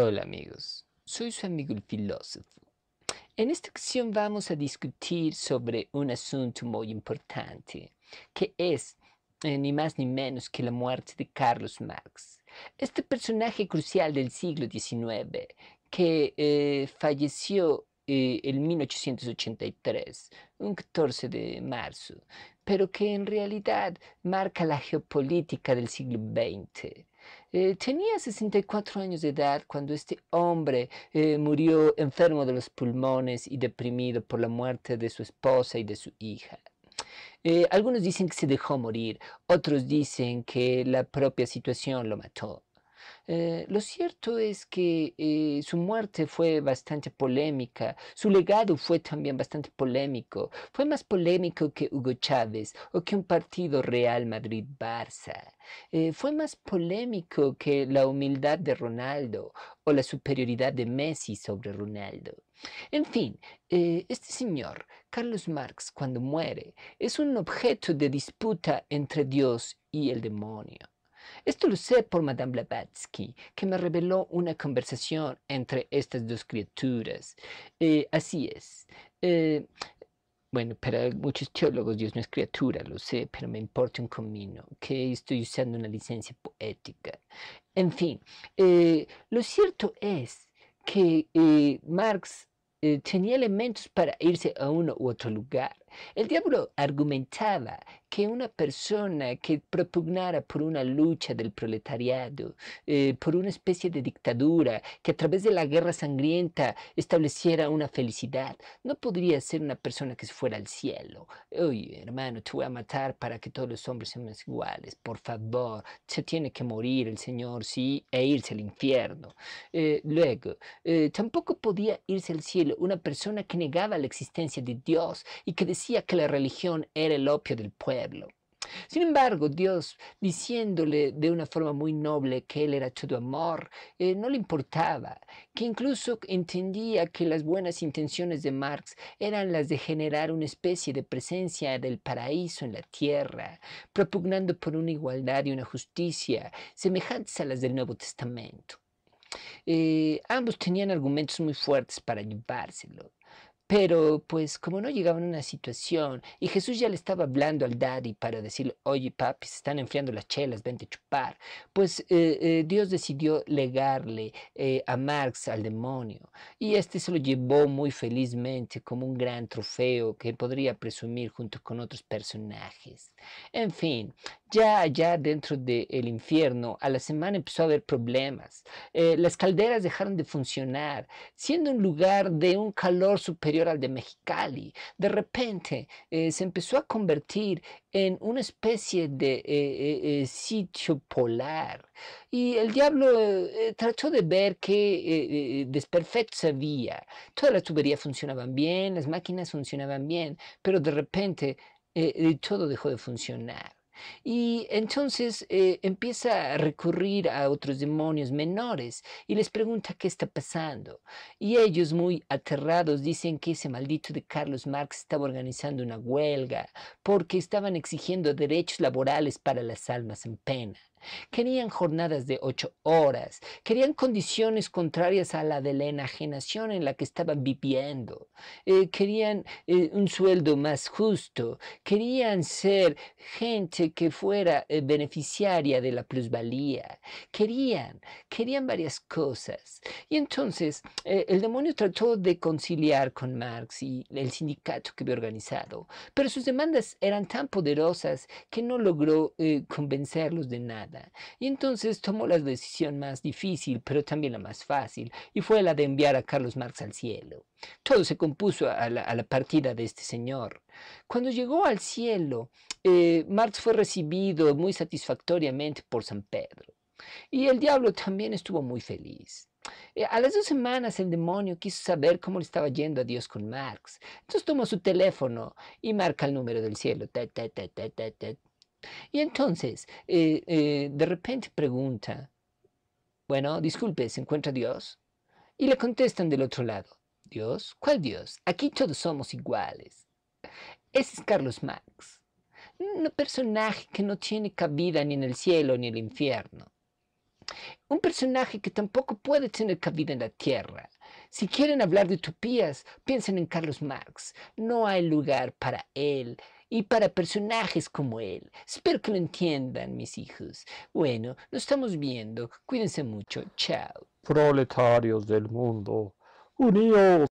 Hola amigos, soy su amigo el filósofo. En esta ocasión vamos a discutir sobre un asunto muy importante, que es eh, ni más ni menos que la muerte de Carlos Marx, este personaje crucial del siglo XIX que eh, falleció eh, en 1883, un 14 de marzo, pero que en realidad marca la geopolítica del siglo XX. Eh, tenía 64 años de edad cuando este hombre eh, murió enfermo de los pulmones y deprimido por la muerte de su esposa y de su hija. Eh, algunos dicen que se dejó morir, otros dicen que la propia situación lo mató. Eh, lo cierto es que eh, su muerte fue bastante polémica, su legado fue también bastante polémico, fue más polémico que Hugo Chávez o que un partido Real Madrid-Barça, eh, fue más polémico que la humildad de Ronaldo o la superioridad de Messi sobre Ronaldo. En fin, este señor, Carlos Marx, cuando muere, es un objeto de disputa entre Dios y el demonio. Esto lo sé por Madame Blavatsky, que me reveló una conversación entre estas dos criaturas. Eh, así es. Eh, bueno, para muchos teólogos Dios no es criatura, lo sé, pero me importa un comino, que estoy usando una licencia poética. En fin, eh, lo cierto es que Marx tenía elementos para irse a uno u otro lugar el diablo argumentaba que una persona que propugnara por una lucha del proletariado, eh, por una especie de dictadura, que a través de la guerra sangrienta estableciera una felicidad, no podría ser una persona que fuera al cielo. Oye, hermano, te voy a matar para que todos los hombres sean iguales. Por favor, se tiene que morir el Señor, sí, e irse al infierno. Eh, luego, eh, tampoco podía irse al cielo una persona que negaba la existencia de Dios y que decía decía que la religión era el opio del pueblo. Sin embargo, Dios, diciéndole de una forma muy noble que Él era todo amor, eh, no le importaba, que incluso entendía que las buenas intenciones de Marx eran las de generar una especie de presencia del paraíso en la tierra, propugnando por una igualdad y una justicia semejantes a las del Nuevo Testamento. Eh, ambos tenían argumentos muy fuertes para llevárselo. Pero pues como no llegaban a una situación y Jesús ya le estaba hablando al daddy para decirle, oye papi, se están enfriando las chelas, ven a chupar, pues eh, eh, Dios decidió legarle eh, a Marx al demonio y este se lo llevó muy felizmente como un gran trofeo que podría presumir junto con otros personajes. En fin, ya allá dentro del infierno, a la semana empezó a haber problemas. Eh, las calderas dejaron de funcionar, siendo un lugar de un calor superior al de Mexicali. De repente eh, se empezó a convertir en una especie de eh, sitio polar. Y el diablo trató de ver qué desperfecto había. Todas las tuberías funcionaban bien, las máquinas funcionaban bien, pero de repente todo dejó de funcionar. Y entonces eh, empieza a recurrir a otros demonios menores y les pregunta qué está pasando. Y ellos muy aterrados dicen que ese maldito de Carlos Marx estaba organizando una huelga porque estaban exigiendo derechos laborales para las almas en pena. Querían jornadas de ocho horas, querían condiciones contrarias a la de la enajenación en la que estaban viviendo, eh, querían eh, un sueldo más justo, querían ser gente que, fuera eh, beneficiaria de la plusvalía. Querían, querían varias cosas. Y entonces eh, el demonio trató de conciliar con Marx y el sindicato que había organizado, pero sus demandas eran tan poderosas que no logró eh, convencerlos de nada. Y entonces tomó la decisión más difícil, pero también la más fácil, y fue la de enviar a Carlos Marx al cielo. Todo se compuso a la, partida de este señor. Cuando llegó al cielo, Marx fue recibido muy satisfactoriamente por San Pedro. Y el diablo también estuvo muy feliz. Eh, a las dos semanas el demonio quiso saber cómo le estaba yendo a Dios con Marx. Entonces toma su teléfono y marca el número del cielo. y entonces, eh, eh, de repente pregunta, bueno, disculpe, ¿se encuentra Dios? Y le contestan del otro lado, Dios, ¿cuál Dios? Aquí todos somos iguales. Ese es Carlos Marx un personaje que no tiene cabida ni en el cielo ni en el infierno. Un personaje que tampoco puede tener cabida en la tierra. Si quieren hablar de utopías, piensen en Carlos Marx. No hay lugar para él y para personajes como él. Espero que lo entiendan, mis hijos. Bueno, nos estamos viendo. Cuídense mucho. Chao. Proletarios del mundo, uníos.